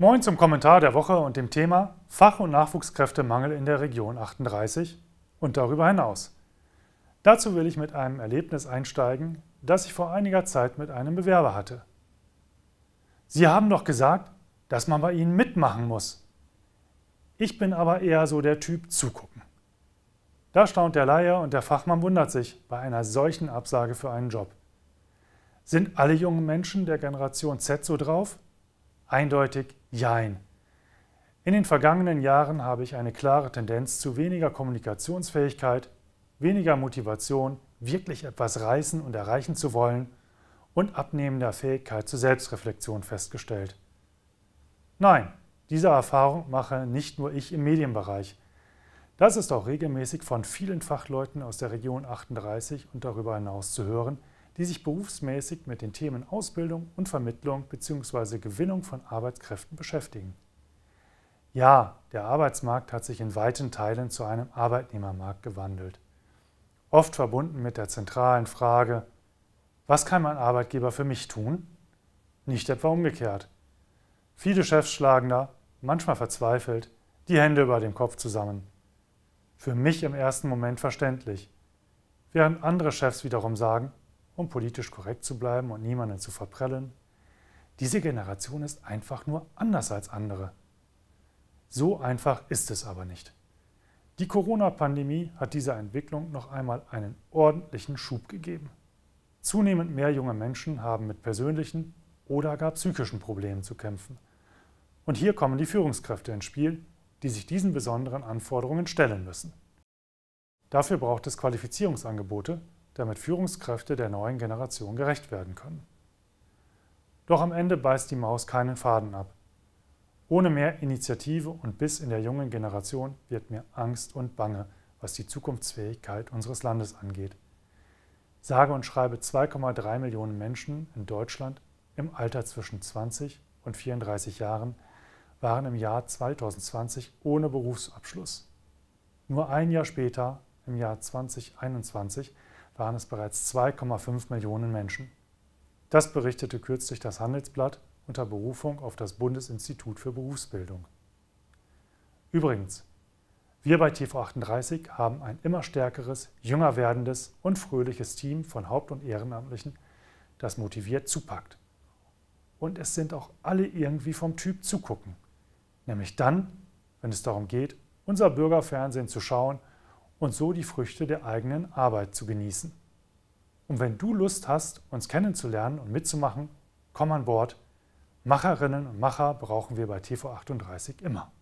Moin zum Kommentar der Woche und dem Thema Fach- und Nachwuchskräftemangel in der Region 38 und darüber hinaus. Dazu will ich mit einem Erlebnis einsteigen, das ich vor einiger Zeit mit einem Bewerber hatte. Sie haben doch gesagt, dass man bei Ihnen mitmachen muss. Ich bin aber eher so der Typ zugucken. Da staunt der Laie und der Fachmann wundert sich bei einer solchen Absage für einen Job. Sind alle jungen Menschen der Generation Z so drauf? Eindeutig Jein. In den vergangenen Jahren habe ich eine klare Tendenz zu weniger Kommunikationsfähigkeit, weniger Motivation, wirklich etwas reißen und erreichen zu wollen und abnehmender Fähigkeit zur Selbstreflexion festgestellt. Nein, diese Erfahrung mache nicht nur ich im Medienbereich. Das ist auch regelmäßig von vielen Fachleuten aus der Region 38 und darüber hinaus zu hören, die sich berufsmäßig mit den Themen Ausbildung und Vermittlung bzw. Gewinnung von Arbeitskräften beschäftigen. Ja, der Arbeitsmarkt hat sich in weiten Teilen zu einem Arbeitnehmermarkt gewandelt. Oft verbunden mit der zentralen Frage, was kann mein Arbeitgeber für mich tun? Nicht etwa umgekehrt. Viele Chefs schlagen da, manchmal verzweifelt, die Hände über dem Kopf zusammen. Für mich im ersten Moment verständlich, während andere Chefs wiederum sagen, um politisch korrekt zu bleiben und niemanden zu verprellen. Diese Generation ist einfach nur anders als andere. So einfach ist es aber nicht. Die Corona-Pandemie hat dieser Entwicklung noch einmal einen ordentlichen Schub gegeben. Zunehmend mehr junge Menschen haben mit persönlichen oder gar psychischen Problemen zu kämpfen. Und hier kommen die Führungskräfte ins Spiel, die sich diesen besonderen Anforderungen stellen müssen. Dafür braucht es Qualifizierungsangebote, damit Führungskräfte der neuen Generation gerecht werden können. Doch am Ende beißt die Maus keinen Faden ab. Ohne mehr Initiative und Biss in der jungen Generation wird mir Angst und Bange, was die Zukunftsfähigkeit unseres Landes angeht. Sage und schreibe 2,3 Millionen Menschen in Deutschland im Alter zwischen 20 und 34 Jahren waren im Jahr 2020 ohne Berufsabschluss. Nur ein Jahr später, im Jahr 2021, waren es bereits 2,5 Millionen Menschen. Das berichtete kürzlich das Handelsblatt unter Berufung auf das Bundesinstitut für Berufsbildung. Übrigens, wir bei TV38 haben ein immer stärkeres, jünger werdendes und fröhliches Team von Haupt- und Ehrenamtlichen, das motiviert zupackt. Und es sind auch alle irgendwie vom Typ zugucken. Nämlich dann, wenn es darum geht, unser Bürgerfernsehen zu schauen und so die Früchte der eigenen Arbeit zu genießen. Und wenn du Lust hast, uns kennenzulernen und mitzumachen, komm an Bord. Macherinnen und Macher brauchen wir bei TV38 immer.